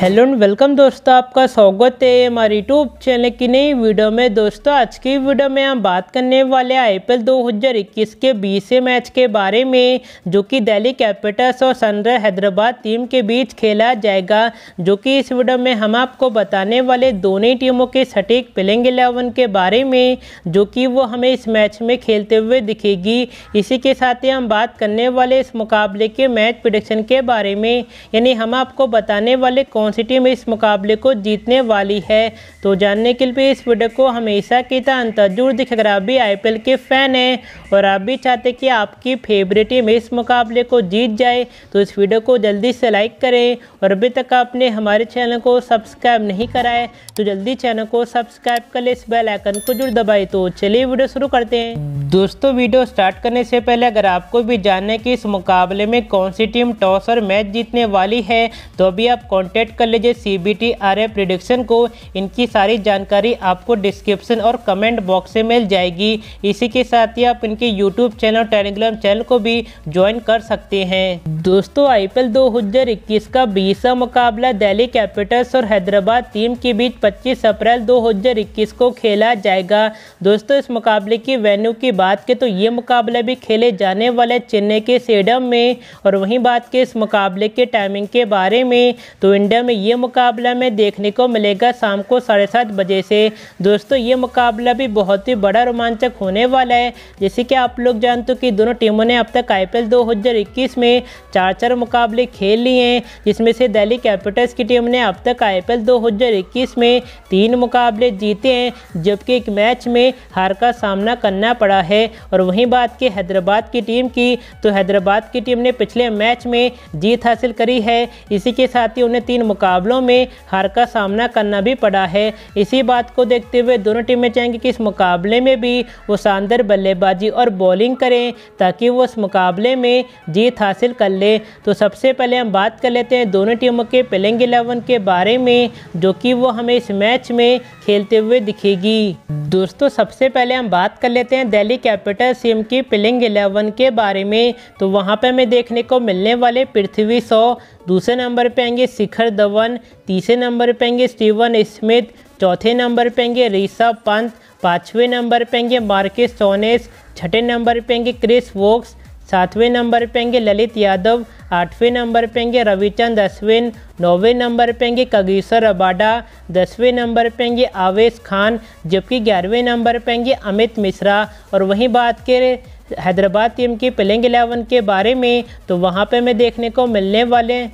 hello and welcome दोस्तों आपका स्वागत है हमारे यूट्यूब चैनल की नई वीडियो में दोस्तों आज की वीडियो में हम बात करने वाले आई पी एल के बीस मैच के बारे में जो कि दिल्ली कैपिटल्स और सनराइज हैदराबाद टीम के बीच खेला जाएगा जो कि इस वीडियो में हम आपको बताने वाले दोनों टीमों के सटीक प्लेइंग एलेवन के बारे में जो कि वो हमें इस मैच में खेलते हुए दिखेगी इसी के साथ ही हम बात करने वाले इस मुकाबले के मैच प्रोडिक्शन के बारे में यानी हम आपको बताने वाले कौन कौन सी टीम इस मुकाबले को जीतने वाली है तो जानने के लिए इस वीडियो को हमेशा की तरह अंत जरूर दिखे अगर आप भी आई के फ़ैन हैं और आप भी चाहते कि आपकी फेवरेट टीम इस मुकाबले को जीत जाए तो इस वीडियो को जल्दी से लाइक करें और अभी तक आपने हमारे चैनल को सब्सक्राइब नहीं कराए तो जल्दी चैनल को सब्सक्राइब कर ले इस बेल आइकन को जरूर दबाए तो चलिए वीडियो शुरू करते हैं दोस्तों वीडियो स्टार्ट करने से पहले अगर आपको भी जानना है कि इस मुकाबले में कौन सी टीम टॉस और मैच जीतने वाली है तो अभी आप कॉन्टैक्ट कर लीजिए C B T R F prediction को इनकी सारी जानकारी आपको डिस्क्रिप्शन और कमेंट बॉक्स से मिल जाएगी इसी के साथ ही आप इनके यूट्यूब चैनल टेलीग्राम चैनल को भी ज्वाइन कर सकते हैं दोस्तों आई पी एल दो हजार इक्कीस का बीसवा मुकाबला दिल्ली कैपिटल्स और हैदराबाद टीम के बीच पच्चीस अप्रैल दो हजार इक्कीस को खेला जाएगा दोस्तों इस मुकाबले की वेन्यू की बात के तो ये मुकाबला भी खेले जाने वाले चेन्नई के स्टेडियम में और वहीं बात के इस मुकाबले के टाइमिंग के बारे में तो इंडियन में ये मुकाबला में देखने को मिलेगा शाम को साढ़े सात बजे से दोस्तों ये मुकाबला भी बहुत ही बड़ा रोमांचक होने वाला है जैसे कि आप लोग जानते हो कि दोनों टीमों ने अब तक आई पी में चार चार मुकाबले खेल लिए हैं जिसमें से दिल्ली कैपिटल्स की टीम ने अब तक आई पी में तीन मुकाबले जीते हैं जबकि एक मैच में हार का सामना करना पड़ा है और वहीं बात की हैदराबाद की टीम की तो हैदराबाद की टीम ने पिछले मैच में जीत हासिल करी है इसी के साथ ही उन्हें तीन मुकाबलों में हार का सामना करना भी पड़ा है इसी बात को देखते हुए दोनों टीमें चाहेंगी कि इस मुकाबले में भी वो शानदार बल्लेबाजी और बॉलिंग करें ताकि वो इस मुकाबले में जीत हासिल कर ले तो सबसे पहले हम बात कर लेते हैं दोनों टीमों के प्लेइंग इलेवन के बारे में जो कि वो हमें इस मैच में खेलते हुए दिखेगी दोस्तों सबसे पहले हम बात कर लेते हैं दिल्ली कैपिटल्स टीम की प्लेइंग इलेवन के बारे में तो वहाँ पर हमें देखने को मिलने वाले पृथ्वी सौ दूसरे नंबर पे आएंगे शिखर धवन तीसरे नंबर पे आएंगे स्टीवन स्मिथ चौथे नंबर पे आएंगे ऋषभ पंत पाँचवें नंबर पे आएंगे मार्केस सोनेस छठे नंबर पे आएंगे क्रिस वोक्स सातवें नंबर पे आएंगे ललित यादव आठवें नंबर पे आएंगे रविचंद अश्विन नौवें नंबर पे आएंगे कगीसर अबाडा दसवें नंबर पे आएंगे आवेश खान जबकि ग्यारहवें नंबर पे आएंगे अमित मिश्रा और वहीं बात करें हैदराबाद टीम की प्लेइंग एलेवन के बारे में तो वहाँ पर हमें देखने को मिलने वाले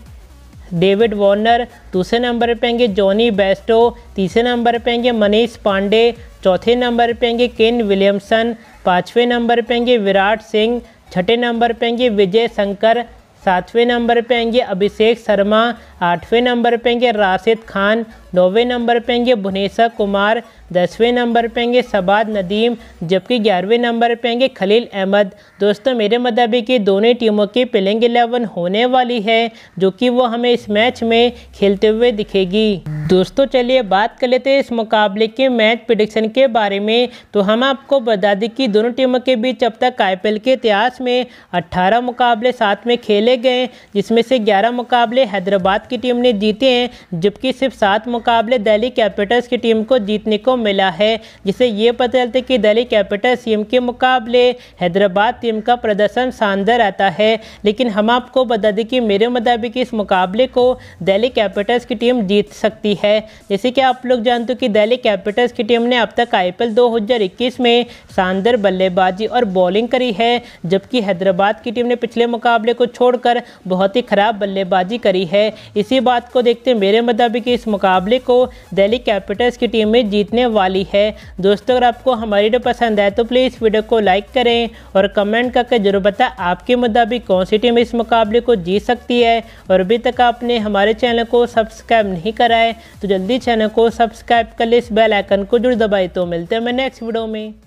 डेविड वॉर्नर दूसरे नंबर पर आएंगे जॉनी बेस्टो तीसरे नंबर पर आएंगे मनीष पांडे चौथे नंबर पर आएंगे केन विलियमसन पाँचवें नंबर पर आएंगे विराट सिंह छठे नंबर पर आएंगे विजय शंकर सातवें नंबर पर आएंगे अभिषेक शर्मा आठवें नंबर पे होंगे राशिद खान नौवें नंबर पे होंगे भुनेसा कुमार दसवें नंबर पे होंगे सबाद नदीम जबकि ग्यारहवें नंबर पे होंगे खलील अहमद दोस्तों मेरे मुताबिक ये दोनों टीमों की प्लेइंग एलेवन होने वाली है जो कि वो हमें इस मैच में खेलते हुए दिखेगी दोस्तों चलिए बात कर लेते हैं इस मुकाबले के मैच प्रडिक्शन के बारे में तो हम आपको बता दें कि दोनों टीमों के बीच अब तक आई के इतिहास में अट्ठारह मुकाबले साथ में खेले गए जिसमें से ग्यारह मुकाबले हैदराबाद गुजरात की टीम ने जीते हैं जबकि सिर्फ सात मुकाबले दिल्ली कैपिटल्स की टीम को जीतने को मिला है जिसे ये पता चलता है कि दिल्ली कैपिटल्स टीम के मुकाबले हैदराबाद टीम का प्रदर्शन शानदार आता है लेकिन हम आपको बता दें कि मेरे मुताबिक इस मुकाबले को दिल्ली कैपिटल्स की टीम जीत सकती है जैसे कि आप लोग जानते हो कि दिल्ली कैपिटल्स की टीम ने अब तक आई पी 2021 में शानदार बल्लेबाजी और बॉलिंग करी है जबकि हैदराबाद की टीम ने पिछले मुकाबले को छोड़कर बहुत ही ख़राब बल्लेबाजी करी है इसी बात को देखते हैं मेरे मुताबिक इस मुकाबले को दिल्ली कैपिटल्स की टीम में जीतने वाली है दोस्तों अगर आपको हमारी वीडियो पसंद आए तो प्लीज़ वीडियो को लाइक करें और कमेंट करके जरूर बताएं आपके मुताबिक कौन सी टीम इस मुकाबले को जीत सकती है और अभी तक आपने हमारे चैनल को सब्सक्राइब नहीं कराए तो जल्दी चैनल को सब्सक्राइब कर ले इस बेल आइकन को जरूर दबाए तो मिलते हैं मैं नेक्स्ट वीडियो में